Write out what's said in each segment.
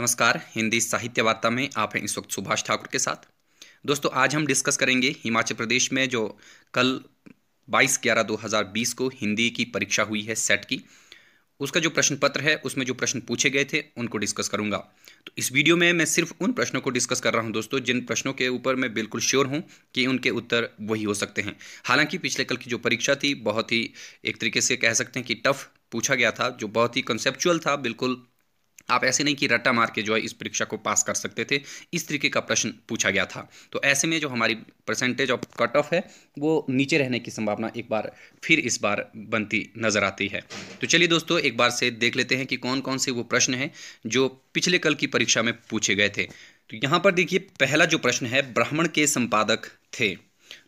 नमस्कार हिंदी साहित्य वार्ता में आप हैं इस वक्त सुभाष ठाकुर के साथ दोस्तों आज हम डिस्कस करेंगे हिमाचल प्रदेश में जो कल 22 ग्यारह 2020 को हिंदी की परीक्षा हुई है सेट की उसका जो प्रश्न पत्र है उसमें जो प्रश्न पूछे गए थे उनको डिस्कस करूंगा तो इस वीडियो में मैं सिर्फ उन प्रश्नों को डिस्कस कर रहा हूं दोस्तों जिन प्रश्नों के ऊपर मैं बिल्कुल श्योर हूं कि उनके उत्तर वही हो सकते हैं हालांकि पिछले कल की जो परीक्षा थी बहुत ही एक तरीके से कह सकते हैं कि टफ पूछा गया था जो बहुत ही कंसेप्चुअल था बिल्कुल आप ऐसे नहीं कि रट्टा मार के जो है इस परीक्षा को पास कर सकते थे इस तरीके का प्रश्न पूछा गया था तो ऐसे में जो हमारी परसेंटेज ऑफ कट ऑफ है वो नीचे रहने की संभावना एक बार फिर इस बार बनती नज़र आती है तो चलिए दोस्तों एक बार से देख लेते हैं कि कौन कौन से वो प्रश्न हैं जो पिछले कल की परीक्षा में पूछे गए थे तो यहाँ पर देखिए पहला जो प्रश्न है ब्राह्मण के संपादक थे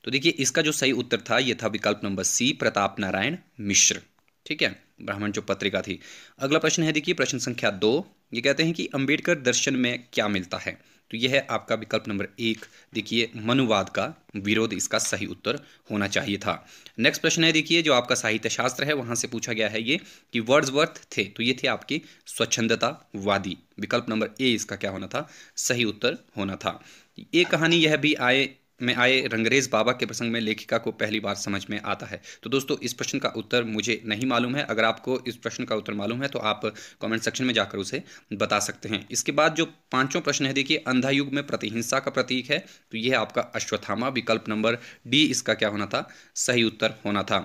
तो देखिए इसका जो सही उत्तर था ये था विकल्प नंबर सी प्रताप नारायण मिश्र ठीक है ब्राह्मण जो पत्रिका थी अगला प्रश्न है देखिए प्रश्न संख्या दो ये कहते हैं कि अंबेडकर दर्शन में क्या मिलता है तो यह है आपका विकल्प नंबर एक देखिए मनुवाद का विरोध इसका सही उत्तर होना चाहिए था नेक्स्ट प्रश्न है देखिए जो आपका साहित्य शास्त्र है वहां से पूछा गया है ये कि वर्ड्सवर्थ थे तो ये थे आपके स्वच्छंदतावादी विकल्प नंबर ए इसका क्या होना था सही उत्तर होना था एक कहानी यह भी आए में आए रंगरेज बाबा के प्रसंग में लेखिका को पहली बार समझ में आता है तो दोस्तों इस प्रश्न का उत्तर मुझे नहीं मालूम है अगर आपको इस प्रश्न का उत्तर मालूम है तो आप कमेंट सेक्शन में जाकर उसे बता सकते हैं इसके बाद जो पांचों प्रश्न है देखिए अंधा युग में प्रतिहिंसा का प्रतीक है तो यह आपका अश्वत्थामा विकल्प नंबर डी इसका क्या होना था सही उत्तर होना था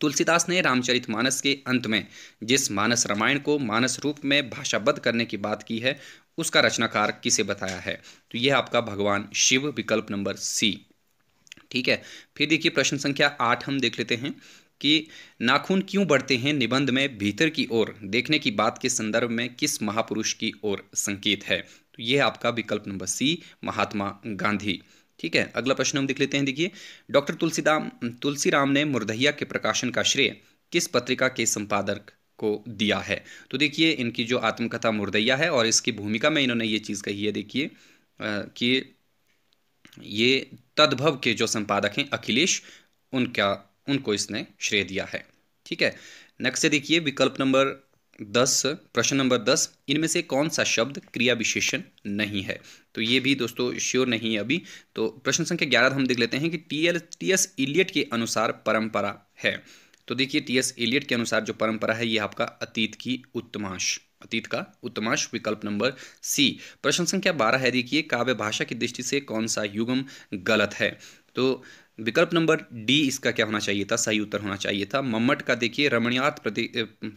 तुलसीदास ने रामचरित मानस के अंत में जिस मानस रामायण को मानस रूप में भाषाबद्ध करने की बात की है उसका रचनाकार किसे बताया है तो यह आपका भगवान शिव विकल्प नंबर सी ठीक है फिर देखिए प्रश्न संख्या आठ हम देख लेते हैं कि नाखून क्यों बढ़ते हैं निबंध में भीतर की ओर देखने की बात के संदर्भ में किस महापुरुष की ओर संकेत है तो यह आपका विकल्प नंबर सी महात्मा गांधी ठीक है अगला प्रश्न हम देख लेते हैं देखिए डॉक्टर तुलसीदाम तुलसीराम ने मुरदहिया के प्रकाशन का श्रेय किस पत्रिका के संपादक को दिया है तो देखिए इनकी जो आत्मकथा मुर्दैया है और इसकी भूमिका में इन्होंने ये चीज़ कही है देखिए कि ये तद्भव के जो संपादक हैं अखिलेश उनका उनको इसने श्रेय दिया है ठीक है नेक्स्ट से देखिए विकल्प नंबर दस प्रश्न नंबर दस इनमें से कौन सा शब्द क्रिया विशेषण नहीं है तो ये भी दोस्तों श्योर नहीं है अभी तो प्रश्न संख्या ग्यारह हम देख लेते हैं कि T L T S Eliot के अनुसार परंपरा है तो देखिए टी एस एलियट के अनुसार जो परंपरा है ये आपका अतीत की उत्तमाश अतीत का उत्तमाश विकल्प नंबर सी प्रश्न संख्या बारह है देखिए काव्य भाषा की दृष्टि से कौन सा युगम गलत है तो विकल्प नंबर डी इसका क्या होना चाहिए था सही उत्तर होना चाहिए था मम्मट का देखिए रमणीयार्थ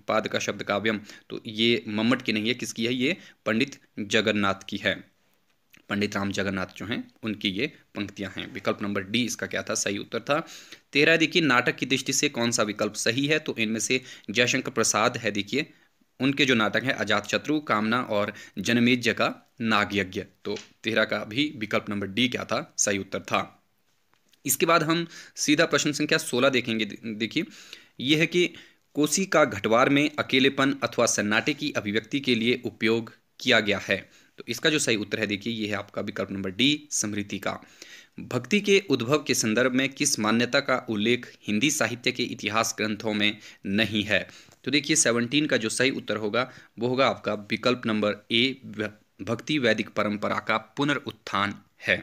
पाद का शब्द काव्यम तो ये मम्मट की नहीं है किसकी है ये पंडित जगन्नाथ की है पंडित राम जगन्नाथ जो हैं उनकी ये पंक्तियां हैं विकल्प नंबर डी इसका क्या था सही उत्तर था तेरा देखिए नाटक की दृष्टि से कौन सा विकल्प सही है तो इनमें से जयशंकर प्रसाद है देखिए उनके जो नाटक हैं अजात शत्रु कामना और जनमेज्य का नागयज्ञ तो तेरा का भी विकल्प नंबर डी क्या था सही उत्तर था इसके बाद हम सीधा प्रश्न संख्या सोलह देखेंगे देखिए यह है कि कोसी का घटवार में अकेलेपन अथवा सन्नाटे की अभिव्यक्ति के लिए उपयोग किया गया है तो इसका जो सही उत्तर है देखिए ये है आपका विकल्प नंबर डी समृति का भक्ति के उद्भव के संदर्भ में किस मान्यता का उल्लेख हिंदी साहित्य के इतिहास ग्रंथों में नहीं है तो देखिए सेवनटीन का जो सही उत्तर होगा वो होगा आपका विकल्प नंबर ए भक्ति वैदिक परंपरा का पुनरुत्थान है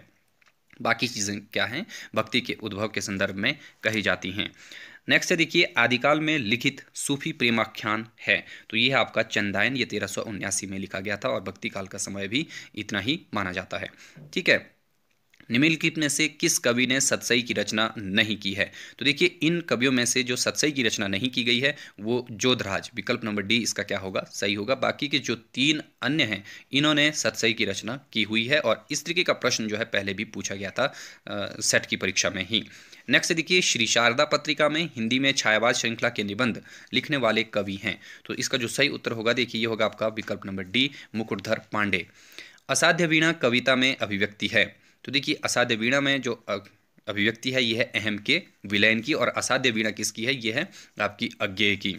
बाकी चीज़ें क्या हैं भक्ति के उद्भव के संदर्भ में कही जाती हैं नेक्स्ट है देखिए आदिकाल में लिखित सूफी प्रेमाख्यान है तो ये है आपका चंदायन ये तेरह में लिखा गया था और भक्ति काल का समय भी इतना ही माना जाता है ठीक है निम्नलिखित में से किस कवि ने सतसई की रचना नहीं की है तो देखिए इन कवियों में से जो सतसई की रचना नहीं की गई है वो जोधराज विकल्प नंबर डी इसका क्या होगा सही होगा बाकी के जो तीन अन्य हैं इन्होंने सतसई की रचना की हुई है और इस तरीके का प्रश्न जो है पहले भी पूछा गया था आ, सेट की परीक्षा में ही नेक्स्ट देखिए श्री शारदा पत्रिका में हिंदी में छायावाद श्रृंखला के निबंध लिखने वाले कवि हैं तो इसका जो सही उत्तर होगा देखिए ये होगा आपका विकल्प नंबर डी मुकुटधर पांडे असाध्य वीणा कविता में अभिव्यक्ति है तो देखिए असाध्य वीणा में जो अभिव्यक्ति है यह है अहम के विलयन की और असाध्य वीणा किसकी है यह है आपकी अज्ञेय की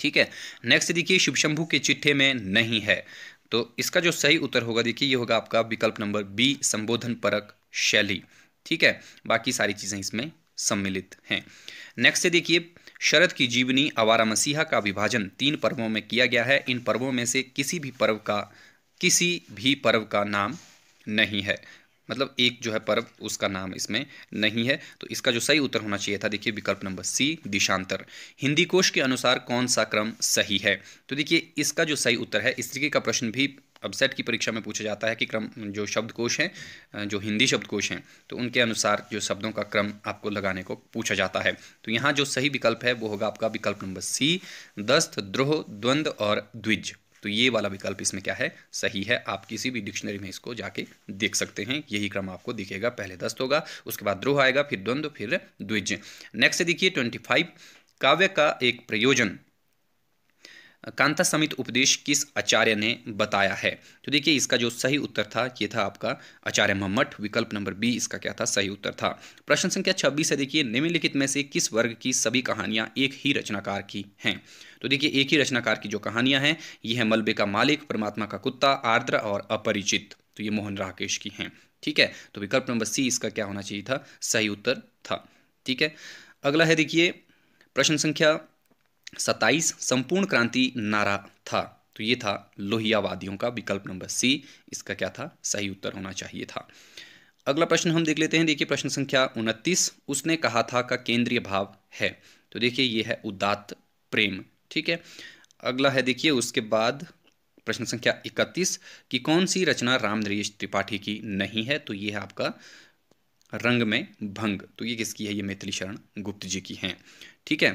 ठीक है नेक्स्ट देखिए शंभु के चिट्ठे में नहीं है तो इसका जो सही उत्तर होगा देखिए ये होगा आपका विकल्प नंबर बी संबोधन परक शैली ठीक है बाकी सारी चीज़ें इसमें सम्मिलित हैं नेक्स्ट देखिए शरद की जीवनी आवारा मसीहा का विभाजन तीन पर्वों में किया गया है इन पर्वों में से किसी भी पर्व का किसी भी पर्व का नाम नहीं है मतलब एक जो है पर्व उसका नाम इसमें नहीं है तो इसका जो सही उत्तर होना चाहिए था देखिए विकल्प नंबर सी दिशांतर हिंदी कोश के अनुसार कौन सा क्रम सही है तो देखिए इसका जो सही उत्तर है इस तरीके का प्रश्न भी अब सेट की परीक्षा में पूछा जाता है कि क्रम जो शब्दकोश हैं जो हिंदी शब्दकोश हैं तो उनके अनुसार जो शब्दों का क्रम आपको लगाने को पूछा जाता है तो यहाँ जो सही विकल्प है वो होगा आपका विकल्प नंबर सी दस्त द्रोह द्वंद्व और द्विज तो ये वाला विकल्प इसमें क्या है सही है आप किसी भी डिक्शनरी में इसको जाके देख सकते हैं यही क्रम आपको दिखेगा पहले दस्त होगा उसके बाद ध्रुव आएगा फिर द्वंद्व फिर द्विज नेक्स्ट देखिए ट्वेंटी काव्य का एक प्रयोजन कांता समित उपदेश किस आचार्य ने बताया है तो देखिए इसका जो सही उत्तर था ये था आपका आचार्य मम्मट विकल्प नंबर बी इसका क्या था सही उत्तर था प्रश्न संख्या छब्बीस है देखिए निम्नलिखित में से किस वर्ग की सभी कहानियां एक ही रचनाकार की हैं तो देखिए एक ही रचनाकार की जो कहानियां हैं ये है मलबे का मालिक परमात्मा का कुत्ता आर्द्र और अपरिचित तो ये मोहन राकेश की हैं ठीक है तो विकल्प नंबर सी इसका क्या होना चाहिए था सही उत्तर था ठीक है अगला है देखिए प्रश्न संख्या सत्ताईस संपूर्ण क्रांति नारा था तो ये था लोहियावादियों का विकल्प नंबर सी इसका क्या था सही उत्तर होना चाहिए था अगला प्रश्न हम देख लेते हैं देखिए प्रश्न संख्या उनतीस उसने कहा था का केंद्रीय भाव है तो देखिए ये है उदात्त प्रेम ठीक है अगला है देखिए उसके बाद प्रश्न संख्या इकतीस कि कौन सी रचना रामनरेश त्रिपाठी की नहीं है तो ये है आपका रंग में भंग तो ये किसकी है ये मैथिली शरण गुप्त जी की है ठीक है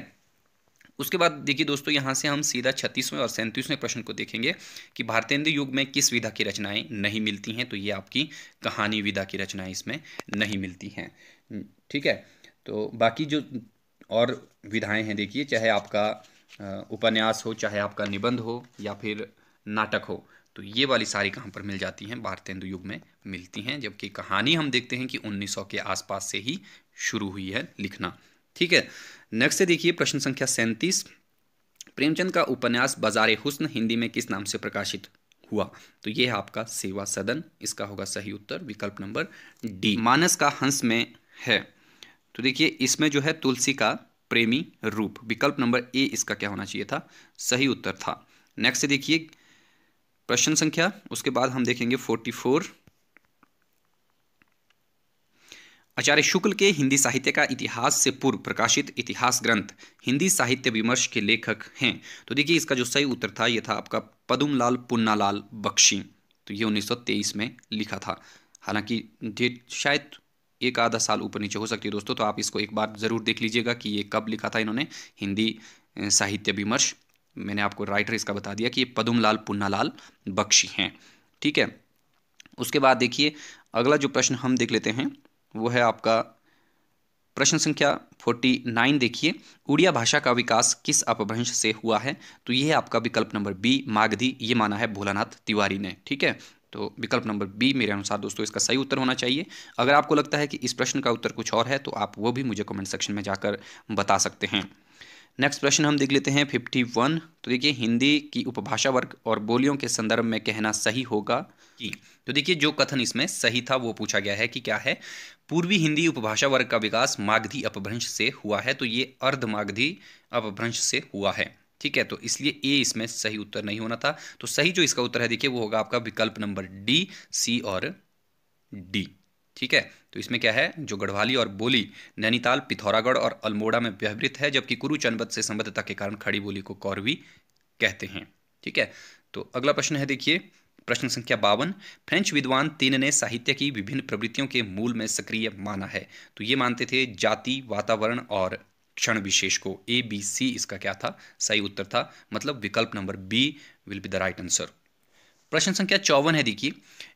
उसके बाद देखिए दोस्तों यहाँ से हम सीधा छत्तीसवें और सैंतीसवें प्रश्न को देखेंगे कि भारतेंद्र युग में किस विधा की रचनाएं नहीं मिलती हैं तो ये आपकी कहानी विधा की रचनाएं इसमें नहीं मिलती हैं ठीक है तो बाकी जो और विधाएं हैं देखिए चाहे आपका उपन्यास हो चाहे आपका निबंध हो या फिर नाटक हो तो ये वाली सारी कहाँ पर मिल जाती हैं भारतेंदु युग में मिलती हैं जबकि कहानी हम देखते हैं कि उन्नीस के आसपास से ही शुरू हुई है लिखना ठीक है नेक्स्ट देखिए प्रश्न संख्या सैंतीस प्रेमचंद का उपन्यास बाजार हुस्न हिंदी में किस नाम से प्रकाशित हुआ तो यह है आपका सेवा सदन इसका होगा सही उत्तर विकल्प नंबर डी मानस का हंस में है तो देखिए इसमें जो है तुलसी का प्रेमी रूप विकल्प नंबर ए इसका क्या होना चाहिए था सही उत्तर था नेक्स्ट देखिए प्रश्न संख्या उसके बाद हम देखेंगे फोर्टी फोर आचार्य शुक्ल के हिंदी साहित्य का इतिहास से पूर्व प्रकाशित इतिहास ग्रंथ हिंदी साहित्य विमर्श के लेखक हैं तो देखिए इसका जो सही उत्तर था ये था आपका पदुमलाल पुन्नालाल बख्शी तो ये 1923 में लिखा था हालांकि डेट शायद एक आधा साल ऊपर नीचे हो सकती है दोस्तों तो आप इसको एक बार ज़रूर देख लीजिएगा कि ये कब लिखा था इन्होंने हिंदी साहित्य विमर्श मैंने आपको राइटर इसका बता दिया कि ये पदुमलाल पुन्नालाल बख्शी हैं ठीक है उसके बाद देखिए अगला जो प्रश्न हम देख लेते हैं वो है आपका प्रश्न संख्या फोर्टी नाइन देखिए उड़िया भाषा का विकास किस अपभ्रंश से हुआ है तो ये है आपका विकल्प नंबर बी मागधी ये माना है भोलानाथ तिवारी ने ठीक है तो विकल्प नंबर बी मेरे अनुसार दोस्तों इसका सही उत्तर होना चाहिए अगर आपको लगता है कि इस प्रश्न का उत्तर कुछ और है तो आप वो भी मुझे कमेंट सेक्शन में जाकर बता सकते हैं नेक्स्ट प्रश्न हम देख लेते हैं फिफ्टी वन तो देखिए हिंदी की उपभाषा वर्ग और बोलियों के संदर्भ में कहना सही होगा की तो देखिए जो कथन इसमें सही था वो पूछा गया है कि क्या है पूर्वी हिंदी उपभाषा वर्ग का विकास मागधी अपभ्रंश से हुआ है तो ये अर्धमागधी अपभ्रंश से हुआ है ठीक है तो इसलिए ए इसमें सही उत्तर नहीं होना था तो सही जो इसका उत्तर है देखिए वो होगा आपका विकल्प नंबर डी सी और डी ठीक है तो इसमें क्या है जो गढ़वाली और बोली नैनीताल पिथौरागढ़ और अल्मोड़ा में व्यवहित है जबकि कुरु चनबत से संबद्धता के कारण खड़ी बोली को कौरवी कहते हैं ठीक है तो अगला प्रश्न है देखिए प्रश्न संख्या बावन फ्रेंच विद्वान तीन ने साहित्य की विभिन्न प्रवृत्तियों के मूल में सक्रिय माना है तो ये मानते थे जाति वातावरण और क्षण विशेष को ए बी सी इसका क्या था सही उत्तर था मतलब विकल्प number B will be the right answer प्रश्न संख्या चौवन है देखिए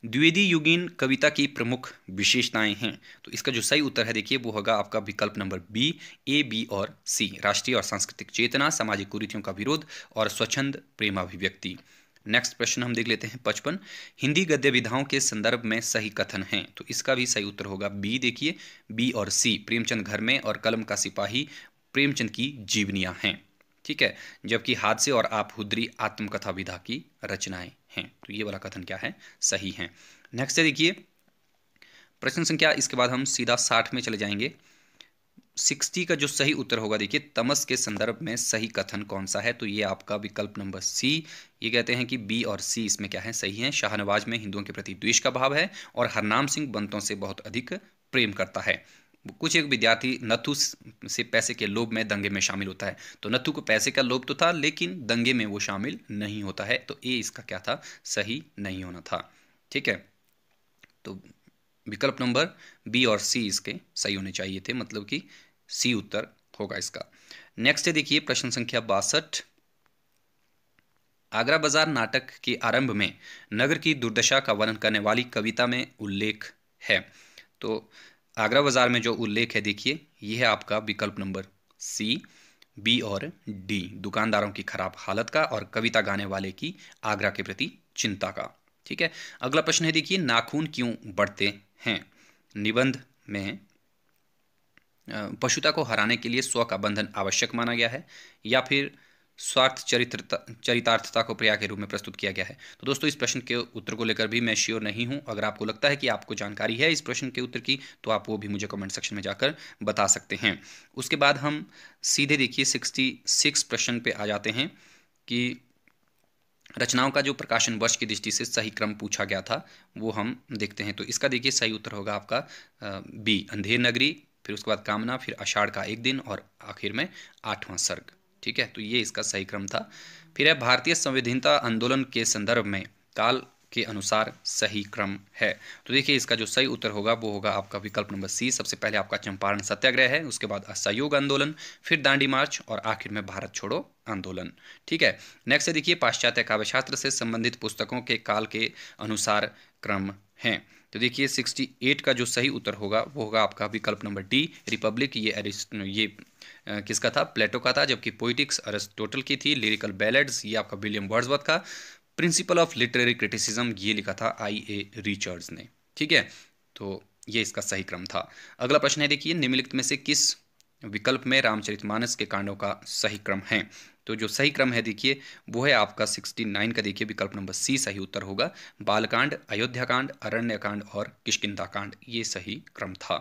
द्विवेदी युगीन कविता की प्रमुख विशेषताएं हैं तो इसका जो सही उत्तर है देखिए वो होगा आपका विकल्प नंबर बी ए बी और सी राष्ट्रीय और सांस्कृतिक चेतना सामाजिक कुरीतियों का विरोध और स्वच्छंद प्रेमाभिव्यक्ति नेक्स्ट प्रश्न हम देख लेते हैं पचपन हिंदी गद्य विधाओं के संदर्भ में सही कथन है तो इसका भी सही उत्तर होगा बी देखिए बी और सी प्रेमचंद घर में और कलम का सिपाही प्रेमचंद की जीवनियां हैं ठीक है जबकि हादसे और हुद्री आत्मकथा विधा की रचनाएं हैं तो ये वाला कथन क्या है सही है नेक्स्ट देखिए प्रश्न संख्या इसके बाद हम सीधा साठ में चले जाएंगे सिक्सटी का जो सही उत्तर होगा देखिए तमस के संदर्भ में सही कथन कौन सा है तो ये आपका विकल्प नंबर सी ये कहते हैं कि बी और सी इसमें क्या है सही है शाहनवाज में हिंदुओं के प्रति द्वेष का भाव है और हरनाम सिंह बंतों से बहुत अधिक प्रेम करता है कुछ एक विद्यार्थी नथु से पैसे के लोभ में दंगे में शामिल होता है तो नथु को पैसे का लोभ तो था लेकिन दंगे में वो शामिल नहीं होता है तो ए इसका क्या था सही नहीं होना था ठीक है तो विकल्प नंबर बी और सी इसके सही होने चाहिए थे मतलब कि सी उत्तर होगा इसका नेक्स्ट है देखिए प्रश्न संख्या बासठ आगरा बाजार नाटक के आरंभ में नगर की दुर्दशा का वर्णन करने वाली कविता में उल्लेख है तो आगरा बाजार में जो उल्लेख है देखिए यह है आपका विकल्प नंबर सी बी और डी दुकानदारों की खराब हालत का और कविता गाने वाले की आगरा के प्रति चिंता का ठीक है अगला प्रश्न है देखिए नाखून क्यों बढ़ते हैं निबंध में पशुता को हराने के लिए स्व का बंधन आवश्यक माना गया है या फिर स्वार्थ चरित्रता चरितार्थता को प्रया के रूप में प्रस्तुत किया गया है तो दोस्तों इस प्रश्न के उत्तर को लेकर भी मैं श्योर नहीं हूं अगर आपको लगता है कि आपको जानकारी है इस प्रश्न के उत्तर की तो आप वो भी मुझे कमेंट सेक्शन में जाकर बता सकते हैं उसके बाद हम सीधे देखिए सिक्सटी सिक्स प्रश्न पे आ जाते हैं कि रचनाओं का जो प्रकाशन वर्ष की दृष्टि से सही क्रम पूछा गया था वो हम देखते हैं तो इसका देखिए सही उत्तर होगा आपका बी अंधेर नगरी फिर उसके बाद कामना फिर आषाढ़ का एक दिन और आखिर में आठवां सर्ग ठीक है तो ये इसका सही क्रम था फिर है भारतीय संविधानता आंदोलन के संदर्भ में काल के अनुसार सही क्रम है तो देखिए इसका जो सही उत्तर होगा वो होगा आपका विकल्प नंबर सी सबसे पहले आपका चंपारण सत्याग्रह है उसके बाद असहयोग आंदोलन फिर दांडी मार्च और आखिर में भारत छोड़ो आंदोलन ठीक है नेक्स्ट देखिए पाश्चात्य काव्यशास्त्र से संबंधित पुस्तकों के काल के अनुसार क्रम हैं तो देखिए 68 का जो सही उत्तर होगा वो होगा आपका विकल्प नंबर डी रिपब्लिक ये ये किसका था प्लेटो का था जबकि पोइटिक्स अरिस्टोटल की थी लिरिकल बैलेड्स ये आपका विलियम वर्ड्सवर्थ का प्रिंसिपल ऑफ लिटरेरी क्रिटिसिज्म ये लिखा था आई ए रिचर्ड्स ने ठीक है तो ये इसका सही क्रम था अगला प्रश्न है देखिए निम्नलिखित में से किस विकल्प में रामचरितमानस के कांडों का सही क्रम है तो जो सही क्रम है देखिए वो है आपका सिक्सटी नाइन का देखिए विकल्प नंबर सी सही उत्तर होगा बालकांड अयोध्याकांड अरण्यकांड और किशकिंदाकांड ये सही क्रम था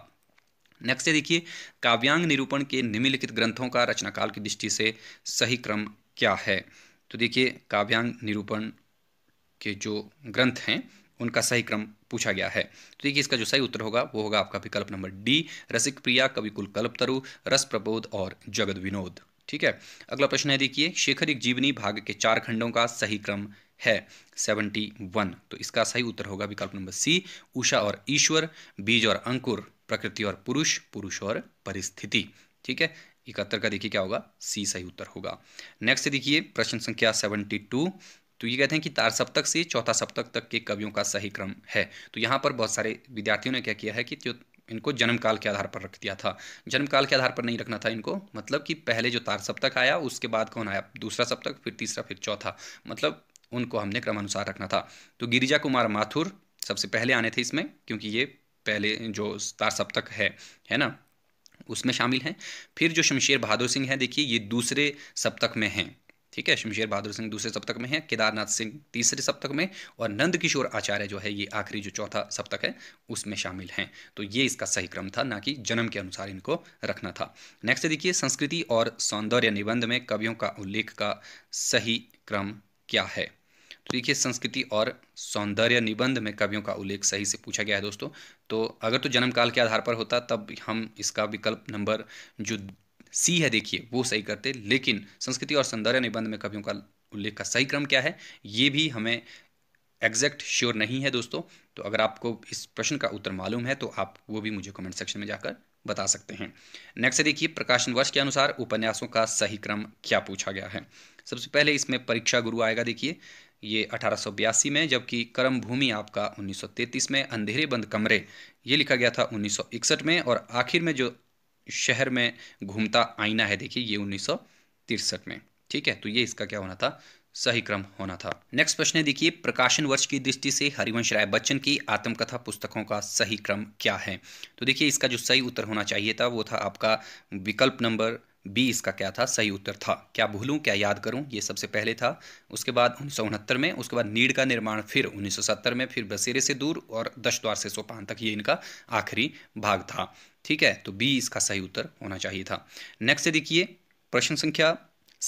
नेक्स्ट है देखिए काव्यांग निरूपण के निम्नलिखित ग्रंथों का रचनाकाल की दृष्टि से सही क्रम क्या है तो देखिए काव्यांग निरूपण के जो ग्रंथ हैं उनका सही क्रम पूछा गया है तो देखिए इसका जो सही उत्तर होगा वो होगा आपका विकल्प नंबर डी रसिक प्रिया कवि कुल कल्पतरु रस प्रबोध और जगत विनोद ठीक है अगला प्रश्न है देखिए शेखर एक जीवनी भाग के चार खंडों का सही क्रम है सेवेंटी वन तो इसका सही उत्तर होगा विकल्प नंबर सी उषा और ईश्वर बीज और अंकुर प्रकृति और पुरुष पुरुष और परिस्थिति ठीक है इकहत्तर का देखिए क्या होगा सी सही उत्तर होगा नेक्स्ट देखिए प्रश्न संख्या सेवेंटी टू तो ये कहते हैं कि तार सप्तक से चौथा सप्तक तक के कवियों का सही क्रम है तो यहाँ पर बहुत सारे विद्यार्थियों ने क्या किया है कि जो इनको जन्म काल के आधार पर रख दिया था जन्म काल के आधार पर नहीं रखना था इनको मतलब कि पहले जो तार सप्तक आया उसके बाद कौन आया दूसरा सप्तक फिर तीसरा फिर चौथा मतलब उनको हमने क्रमानुसार रखना था तो गिरिजा कुमार माथुर सबसे पहले आने थे इसमें क्योंकि ये पहले जो तार सप्तक है है ना उसमें शामिल हैं फिर जो शमशेर बहादुर सिंह हैं देखिए ये दूसरे सप्तक में हैं ठीक है शमशेर बहादुर सिंह दूसरे सप्तक में है केदारनाथ सिंह तीसरे सप्तक में और नंद किशोर आचार्य जो है ये आखिरी जो चौथा सप्तक है उसमें शामिल हैं तो ये इसका सही क्रम था ना कि जन्म के अनुसार इनको रखना था नेक्स्ट देखिए संस्कृति और सौंदर्य निबंध में कवियों का उल्लेख का सही क्रम क्या है तो देखिए संस्कृति और सौंदर्य निबंध में कवियों का उल्लेख सही से पूछा गया है दोस्तों तो अगर तो जन्म काल के आधार पर होता तब हम इसका विकल्प नंबर जो सी है देखिए वो सही करते लेकिन संस्कृति और सौंदर्य निबंध में कवियों का उल्लेख का सही क्रम क्या है ये भी हमें एग्जैक्ट श्योर नहीं है दोस्तों तो अगर आपको इस प्रश्न का उत्तर मालूम है तो आप वो भी मुझे कमेंट सेक्शन में जाकर बता सकते हैं नेक्स्ट देखिए प्रकाशन वर्ष के अनुसार उपन्यासों का सही क्रम क्या पूछा गया है सबसे पहले इसमें परीक्षा गुरु आएगा देखिए ये अठारह में जबकि कर्म भूमि आपका 1933 में अंधेरे बंद कमरे ये लिखा गया था 1961 में और आखिर में जो शहर में घूमता आईना है देखिए ये उन्नीस में ठीक है तो ये इसका क्या होना था सही क्रम होना था नेक्स्ट प्रश्न है देखिए प्रकाशन वर्ष की दृष्टि से हरिवंश राय बच्चन की आत्मकथा पुस्तकों का सही क्रम क्या है तो देखिए इसका जो सही उत्तर होना चाहिए था वो था आपका विकल्प नंबर बी इसका क्या था सही उत्तर था क्या भूलूँ क्या याद करूँ ये सबसे पहले था उसके बाद उन्नीस में उसके बाद नीड का निर्माण फिर 1970 में फिर बसेरे से दूर और दश द्वार से सोपान तक ये इनका आखिरी भाग था ठीक है तो बी इसका सही उत्तर होना चाहिए था नेक्स्ट देखिए प्रश्न संख्या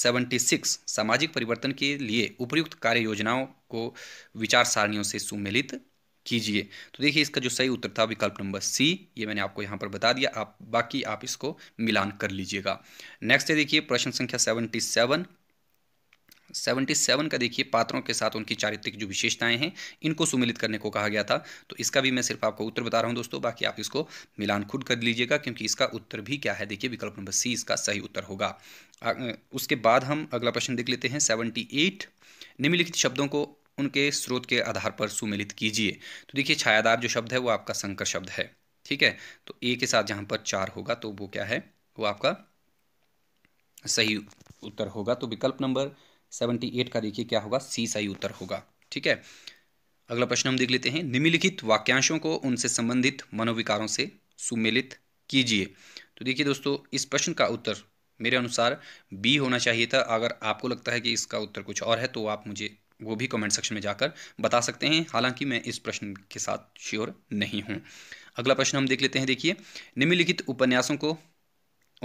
76 सामाजिक परिवर्तन के लिए उपयुक्त कार्य योजनाओं को विचार सारणियों से सुमिलित कीजिए तो देखिए इसका जो सही उत्तर था विकल्प नंबर सी ये मैंने आपको यहाँ पर बता दिया आप बाकी आप इसको मिलान कर लीजिएगा नेक्स्ट है देखिए प्रश्न संख्या सेवनटी सेवन सेवनटी सेवन का देखिए पात्रों के साथ उनकी चारित्रिक जो विशेषताएं हैं इनको सुमिलित करने को कहा गया था तो इसका भी मैं सिर्फ आपको उत्तर बता रहा हूं दोस्तों बाकी आप इसको मिलान खुद कर लीजिएगा क्योंकि इसका उत्तर भी क्या है देखिए विकल्प नंबर सी इसका सही उत्तर होगा उसके बाद हम अगला प्रश्न देख लेते हैं सेवेंटी एट निम्नलिखित शब्दों को उनके स्रोत के आधार पर सुमिलित कीजिए तो देखिए छायादार जो शब्द है वो आपका संकर शब्द है ठीक है तो ए के साथ जहां पर चार होगा तो वो क्या है वो आपका सही उत्तर होगा तो विकल्प नंबर सेवेंटी एट का देखिए क्या होगा सी सही उत्तर होगा ठीक है अगला प्रश्न हम देख लेते हैं निम्नलिखित वाक्यांशों को उनसे संबंधित मनोविकारों से सुमिलित कीजिए तो देखिए दोस्तों इस प्रश्न का उत्तर मेरे अनुसार बी होना चाहिए था अगर आपको लगता है कि इसका उत्तर कुछ और है तो आप मुझे वो भी कमेंट सेक्शन में जाकर बता सकते हैं हालांकि मैं इस प्रश्न के साथ श्योर नहीं हूं अगला प्रश्न हम देख लेते हैं देखिए निम्नलिखित उपन्यासों को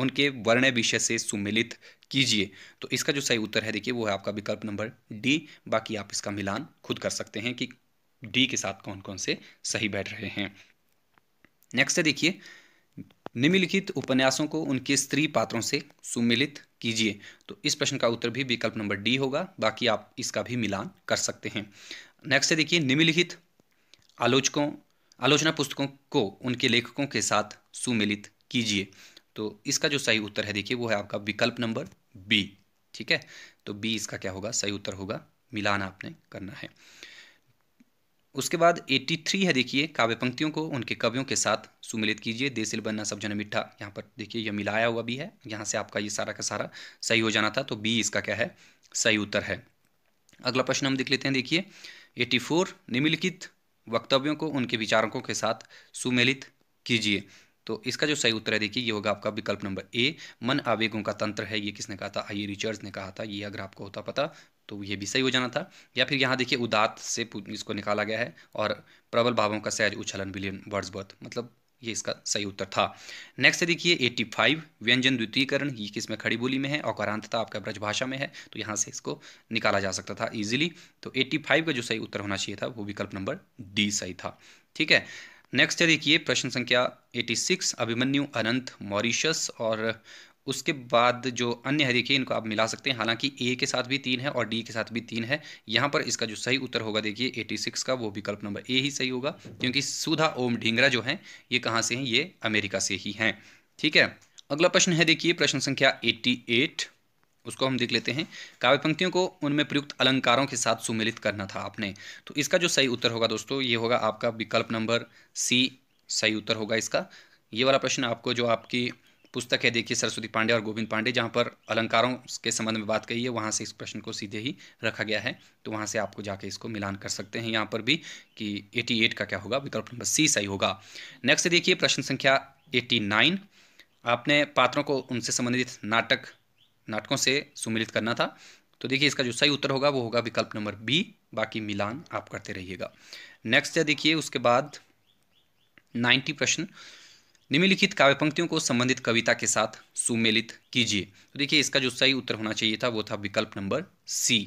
उनके वर्ण विषय से सुमिलित कीजिए तो इसका जो सही उत्तर है देखिए वो है आपका विकल्प नंबर डी बाकी आप इसका मिलान खुद कर सकते हैं कि डी के साथ कौन कौन से सही बैठ रहे हैं नेक्स्ट है देखिए निम्नलिखित उपन्यासों को उनके स्त्री पात्रों से सुमिलित कीजिए तो इस प्रश्न का उत्तर भी विकल्प नंबर डी होगा बाकी आप इसका भी मिलान कर सकते हैं नेक्स्ट है देखिए निम्नलिखित आलोचकों आलोचना पुस्तकों को उनके लेखकों के साथ सुमिलित कीजिए तो इसका जो सही उत्तर है देखिए वो है आपका विकल्प नंबर बी ठीक है तो बी इसका क्या होगा सही उत्तर होगा मिलान आपने करना है उसके बाद 83 है देखिए काव्य पंक्तियों को उनके कवियों के साथ सुमिलित कीजिए देसिल बनना सब जन मिठा यहाँ पर देखिए यह मिलाया हुआ भी है यहाँ से आपका ये सारा का सारा सही हो जाना था तो बी इसका क्या है सही उत्तर है अगला प्रश्न हम देख लेते हैं देखिए 84 निम्नलिखित वक्तव्यों को उनके विचारकों के साथ सुमेलित कीजिए तो इसका जो सही उत्तर है देखिए ये होगा आपका विकल्प नंबर ए मन आवेगों का तंत्र है ये किसने कहा था आइए रिचर्ड्स ने कहा था ये अगर आपको होता पता तो ये भी सही हो जाना था या फिर यहाँ देखिए उदात से इसको निकाला गया है और प्रबल भावों का सहज उछलन वर्ड्स बर्थ मतलब ये इसका सही उत्तर था नेक्स्ट देखिए 85 व्यंजन द्वितीयकरण ये किसमें खड़ी बोली में है और औकारांतता आपका ब्रजभाषा में है तो यहाँ से इसको निकाला जा सकता था इजीली तो 85 का जो सही उत्तर होना चाहिए था वो विकल्प नंबर डी सही था ठीक है नेक्स्ट देखिए प्रश्न संख्या 86 अभिमन्यु अनंत मॉरिशस और उसके बाद जो अन्य हरीके इनको आप मिला सकते हैं हालांकि ए के साथ भी तीन है और डी के साथ भी तीन है यहाँ पर इसका जो सही उत्तर होगा देखिए 86 का वो विकल्प नंबर ए ही सही होगा क्योंकि सुधा ओम ढींगरा जो हैं ये कहाँ से हैं ये अमेरिका से ही हैं ठीक है अगला प्रश्न है देखिए प्रश्न संख्या एट उसको हम देख लेते हैं काव्य पंक्तियों को उनमें प्रयुक्त अलंकारों के साथ सुमिलित करना था आपने तो इसका जो सही उत्तर होगा दोस्तों ये होगा आपका विकल्प नंबर सी सही उत्तर होगा इसका ये वाला प्रश्न आपको जो आपकी पुस्तक है देखिए सरस्वती पांडे और गोविंद पांडे जहाँ पर अलंकारों के संबंध में बात कही है वहाँ से इस प्रश्न को सीधे ही रखा गया है तो वहाँ से आपको जाके इसको मिलान कर सकते हैं यहाँ पर भी कि 88 का क्या होगा विकल्प नंबर सी सही होगा नेक्स्ट देखिए प्रश्न संख्या 89 आपने पात्रों को उनसे संबंधित नाटक नाटकों से सुमिलित करना था तो देखिए इसका जो सही उत्तर होगा वो होगा विकल्प नंबर बी बाकी मिलान आप करते रहिएगा नेक्स्ट देखिए उसके बाद नाइन्टी प्रश्न निम्नलिखित काव्य पंक्तियों को संबंधित कविता के साथ सुमेलित कीजिए तो देखिए इसका जो सही उत्तर होना चाहिए था वो था विकल्प नंबर सी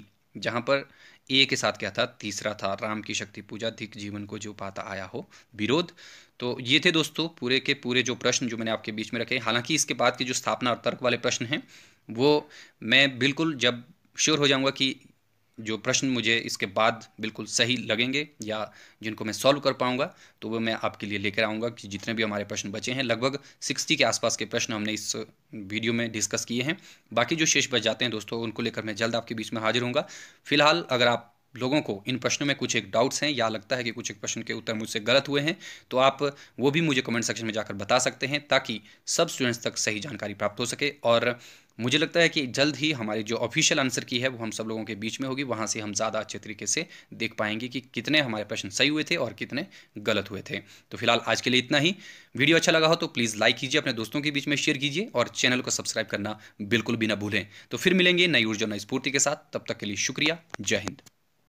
जहाँ पर ए के साथ क्या था तीसरा था राम की शक्ति पूजा धिक जीवन को जो पाता आया हो विरोध तो ये थे दोस्तों पूरे के पूरे जो प्रश्न जो मैंने आपके बीच में रखे हालांकि इसके बाद के जो स्थापना और तर्क वाले प्रश्न हैं वो मैं बिल्कुल जब श्योर हो जाऊंगा कि जो प्रश्न मुझे इसके बाद बिल्कुल सही लगेंगे या जिनको मैं सॉल्व कर पाऊंगा तो वो मैं आपके लिए लेकर आऊँगा कि जितने भी हमारे प्रश्न बचे हैं लगभग सिक्सटी के आसपास के प्रश्न हमने इस वीडियो में डिस्कस किए हैं बाकी जो शेष बच जाते हैं दोस्तों उनको लेकर मैं जल्द आपके बीच में हाजिर हूँ फिलहाल अगर आप लोगों को इन प्रश्नों में कुछ एक डाउट्स हैं या लगता है कि कुछ एक प्रश्न के उत्तर मुझसे गलत हुए हैं तो आप वो भी मुझे कमेंट सेक्शन में जाकर बता सकते हैं ताकि सब स्टूडेंट्स तक सही जानकारी प्राप्त हो सके और मुझे लगता है कि जल्द ही हमारी जो ऑफिशियल आंसर की है वो हम सब लोगों के बीच में होगी वहाँ से हम ज़्यादा अच्छे तरीके से देख पाएंगे कि कितने हमारे प्रश्न सही हुए थे और कितने गलत हुए थे तो फिलहाल आज के लिए इतना ही वीडियो अच्छा लगा हो तो प्लीज़ लाइक कीजिए अपने दोस्तों के बीच में शेयर कीजिए और चैनल को सब्सक्राइब करना बिल्कुल भी ना भूलें तो फिर मिलेंगे नई ऊर्जा नई स्फूर्ति के साथ तब तक के लिए शुक्रिया जय हिंद